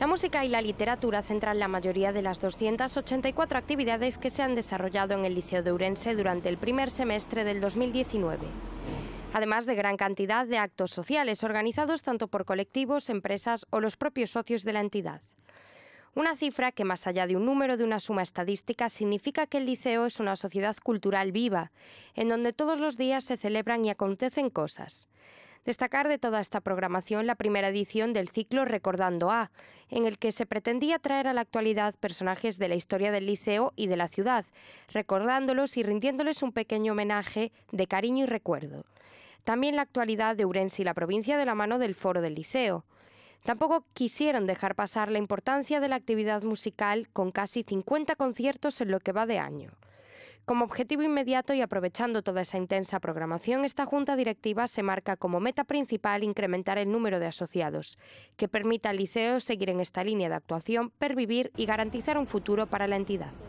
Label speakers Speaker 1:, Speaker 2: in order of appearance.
Speaker 1: La música y la literatura centran la mayoría de las 284 actividades que se han desarrollado en el Liceo de Urense durante el primer semestre del 2019. Además de gran cantidad de actos sociales organizados tanto por colectivos, empresas o los propios socios de la entidad. Una cifra que, más allá de un número de una suma estadística, significa que el liceo es una sociedad cultural viva, en donde todos los días se celebran y acontecen cosas. Destacar de toda esta programación la primera edición del ciclo Recordando A, en el que se pretendía traer a la actualidad personajes de la historia del liceo y de la ciudad, recordándolos y rindiéndoles un pequeño homenaje de cariño y recuerdo. También la actualidad de Urense y la provincia de la mano del Foro del Liceo. Tampoco quisieron dejar pasar la importancia de la actividad musical con casi 50 conciertos en lo que va de año. Como objetivo inmediato y aprovechando toda esa intensa programación, esta junta directiva se marca como meta principal incrementar el número de asociados, que permita al liceo seguir en esta línea de actuación, pervivir y garantizar un futuro para la entidad.